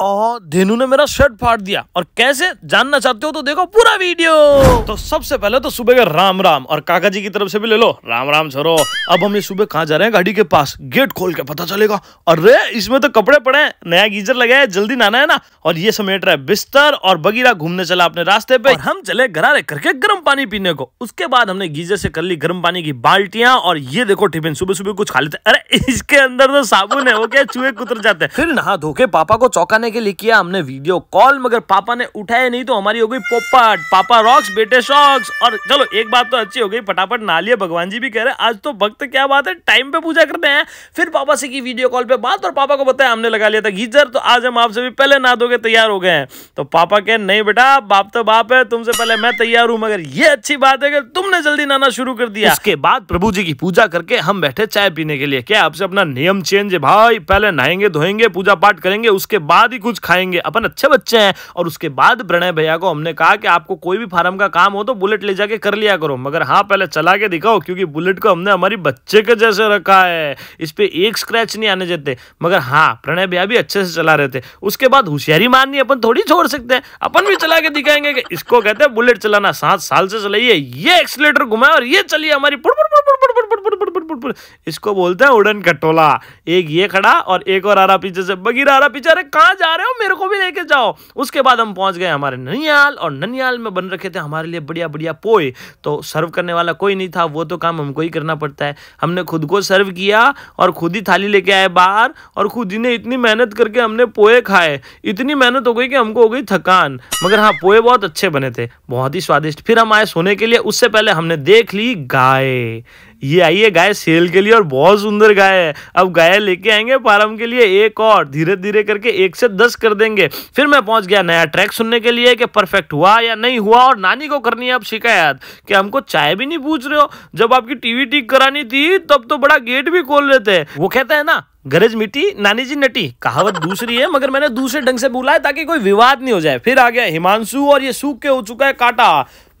और धेनु ने मेरा शर्ट फाड़ दिया और कैसे जानना चाहते हो तो देखो पूरा वीडियो तो सबसे पहले तो सुबह का राम राम और काका जी की तरफ से भी ले लो राम राम छोरो अब हम ये सुबह कहाँ जा रहे हैं गाड़ी के पास गेट खोल के पता चलेगा अरे इसमें तो कपड़े पड़े हैं नया गीजर लगा है जल्दी नाना है ना और ये समेट रहा है बिस्तर और बगीरा घूमने चला अपने रास्ते पे हम चले गरारे करके गर्म पानी पीने को उसके बाद हमने गीजर से कर ली गर्म पानी की बाल्टिया और ये देखो टिफिन सुबह सुबह कुछ खा लेते अरे इसके अंदर तो साबुन है वो क्या चूहे कुतर जाते हैं फिर नहा धोके पापा को चौका उठाने के लिए किया हमने वीडियो कॉल मगर पापा ने उठाया नहीं तो हमारी हो गई पोपट पापा रॉक्स बेटे शॉक्स और चलो एक बात तो अच्छी हो गई फटाफट ना लिया भगवान जी भी कह रहे हैं आज तो भक्त क्या बात है टाइम पे पूजा करते हैं फिर पापा से की वीडियो कॉल पे बात और पापा को बताया हमने लगा लिया था गीजर तो आज हम आपसे भी पहले ना दोगे तैयार हो गए हैं तो पापा कह नहीं बेटा बाप तो बाप है तुमसे पहले मैं तैयार हूं मगर ये अच्छी बात है कि तुमने जल्दी नाना शुरू कर दिया इसके बाद प्रभु जी की पूजा करके हम बैठे चाय पीने के लिए क्या आपसे अपना नियम चेंज है भाई पहले नहाएंगे धोएंगे पूजा पाठ करेंगे उसके बाद ही कुछ खाएंगे अपन अच्छे बच्चे हैं और उसके बाद प्रणय भैया को हमने कहा कि आपको कोई भी फार्म का काम हो तो बुलेट ले जाके कर लिया करो मगर हाँ पहले चला के दिखाओ क्योंकि बुलेट को हमने हमारी बच्चे के जैसे रखा है इस पर एक स्क्रैच नहीं आने देते मगर हाँ प्रणय भैया भी अच्छे से चला रहे थे उसके बाद होशियारी मारनी अपन थोड़ी छोड़ सकते हैं अपन भी चला के दिखाएंगे कि इसको कहते हैं बुलेट चलाना सात साल से चलाइए ये एक्सलेटर घुमाए और ये चलिए हमारी इसको बोलते हैं उड़न कटोला एक ये खड़ा और एक और आ रहा पीछे से बगीर आ रहा पीछे अरे कहाँ जा रहे हो मेरे को भी लेके जाओ उसके बाद हम पहुंच गए हमारे ननियाल और ननियाल में बन रखे थे हमारे लिए बढ़िया बढ़िया पोए तो सर्व करने वाला कोई नहीं था वो तो काम हमको ही करना पड़ता है हमने खुद को सर्व किया और खुद ही थाली लेके आए बाहर और खुद ही ने इतनी मेहनत करके हमने पोए खाए इतनी मेहनत हो गई कि हमको हो गई थकान मगर हाँ पोए बहुत अच्छे बने थे बहुत ही स्वादिष्ट फिर हम आए सोने के लिए उससे पहले हमने देख ली गाय ये आई है गाय सेल के लिए और बहुत सुंदर गाय है अब गाय लेके आएंगे फार्म के लिए एक और धीरे धीरे करके एक से दस कर देंगे फिर मैं पहुंच गया नया ट्रैक सुनने के लिए कि परफेक्ट हुआ या नहीं हुआ और नानी को करनी है अब शिकायत कि हमको चाय भी नहीं पूछ रहे हो जब आपकी टीवी ठीक करानी थी तब तो बड़ा गेट भी खोल लेते थे वो कहते हैं ना गरज मिट्टी नानी जी नटी कहावत दूसरी है मगर मैंने दूसरे ढंग से बोला है ताकि कोई विवाद नहीं हो जाए फिर आ गया हिमांशु और ये सूख के हो चुका है काटा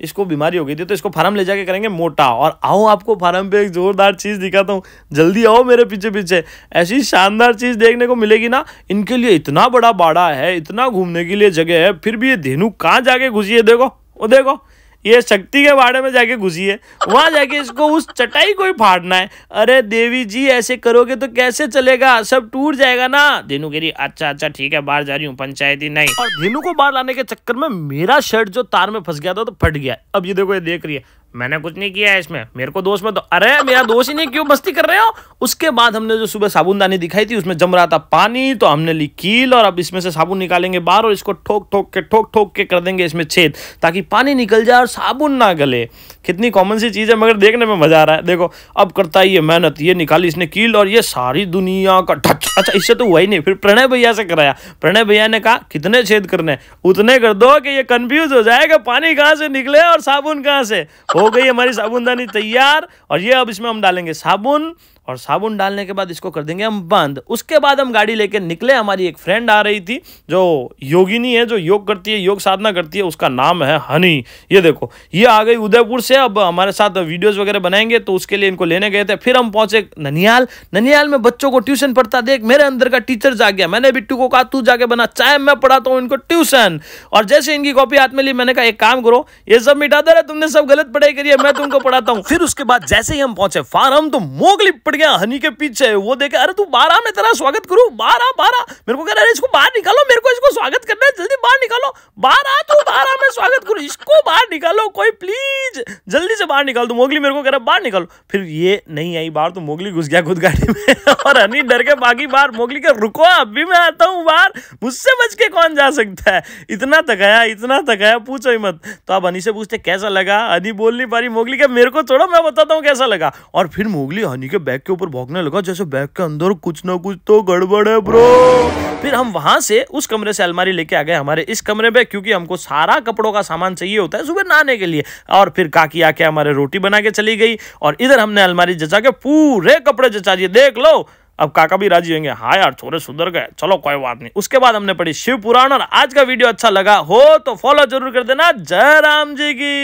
इसको बीमारी हो गई थी तो इसको फार्म ले जाके करेंगे मोटा और आओ आपको फार्म पे एक जोरदार चीज़ दिखाता हूँ जल्दी आओ मेरे पीछे पीछे ऐसी शानदार चीज़ देखने को मिलेगी ना इनके लिए इतना बड़ा बाड़ा है इतना घूमने के लिए जगह है फिर भी ये धेनु कहाँ जाके घुसी है देखो वो देखो ये शक्ति के बाड़े में जाके घुसी है वहां जाके इसको उस चटाई को ही फाड़ना है अरे देवी जी ऐसे करोगे तो कैसे चलेगा सब टूट जाएगा ना धेनु गिरी अच्छा अच्छा ठीक है बाहर जा रही हूँ पंचायती नहीं और धेनु को बाहर लाने के चक्कर में मेरा शर्ट जो तार में फंस गया था तो फट गया अब ये देखो ये देख रही है मैंने कुछ नहीं किया है इसमें मेरे को दोष में तो अरे मेरा दोष ही नहीं क्यों मस्ती कर रहे हो उसके बाद हमने जो सुबह साबुनदानी दिखाई थी उसमें जम रहा था पानी तो हमने ली कील और अब इसमें से साबुन निकालेंगे बाहर और इसको ठोक ठोक के ठोक ठोक के कर देंगे इसमें छेद ताकि पानी निकल जाए और साबुन ना गले कितनी कॉमन सी चीज़ है मगर देखने में मजा आ रहा है देखो अब करता ही ये मेहनत ये निकाली इसने कील और ये सारी दुनिया का ढच अच्छा इससे तो हुआ ही नहीं फिर प्रणय भैया से कराया प्रणय भैया ने कहा कितने छेद करने उतने कर दो कि ये कंफ्यूज हो जाएगा पानी कहाँ से निकले और साबुन कहाँ से हो हो गई हमारी साबुनदानी तैयार और ये अब इसमें हम डालेंगे साबुन और साबुन डालने के बाद इसको कर देंगे हम बंद उसके बाद हम गाड़ी लेके निकले हमारी एक फ्रेंड आ रही थी जो योगिनी है जो योग करती है योग साधना करती है उसका नाम है हनी ये देखो ये आ गई उदयपुर से अब हमारे साथ वीडियोस वगैरह बनाएंगे तो उसके लिए इनको लेने गए थे फिर हम पहुंचे ननियाल ननियाल में बच्चों को ट्यूशन पढ़ता देख मेरे अंदर का टीचर जा गया मैंने बिट्टू को कहा तू जाके बना चाहे मैं पढ़ाता हूँ इनको ट्यूशन और जैसे इनकी कॉपी हाथ में ली मैंने कहा एक काम करो ये सब मिटा दे रहे तुमने सब गलत पढ़े करिए मैं तुमको पढ़ाता हूँ फिर उसके बाद जैसे ही हम पहुंचे फार्म तो मोगली पड़ गया हनी के पीछे वो देखे अरे तू बारह में तेरा स्वागत करू बारह बारह मेरे को कह रहा है इसको बाहर निकालो मेरे को इसको स्वागत करना है जल्दी बाहर निकालो बारह तू बारह में स्वागत करू इसको बाहर निकालो कोई प्लीज जल्दी से बाहर निकाल दो मोगली मेरे को कह रहा है बाहर निकालो फिर ये नहीं आई बाहर तो मोगली घुस गया खुद गाड़ी में और हनी डर के बाकी बाहर मोगली के रुको अभी मैं आता हूँ बाहर मुझसे बच के कौन जा सकता है इतना तकाया इतना तकाया पूछो ही मत तो आप हनी से पूछते कैसा लगा हनी बोल अपनी बारी मोगली का मेरे को छोड़ो मैं बताता हूँ कैसा लगा और फिर मोगली हनी के बैग के ऊपर भोगने लगा जैसे बैग के अंदर कुछ ना कुछ तो गड़बड़ है ब्रो फिर हम वहां से उस कमरे से अलमारी लेके आ गए हमारे इस कमरे में क्योंकि हमको सारा कपड़ों का सामान चाहिए होता है सुबह नहाने के लिए और फिर काकी आके हमारे रोटी बना के चली गई और इधर हमने अलमारी जचा के पूरे कपड़े जचा दिए देख लो अब काका भी राजी होंगे हाँ यार छोरे सुधर गए चलो कोई बात नहीं उसके बाद हमने पढ़ी शिव पुराण और आज का वीडियो अच्छा लगा हो तो फॉलो जरूर कर देना जय राम जी की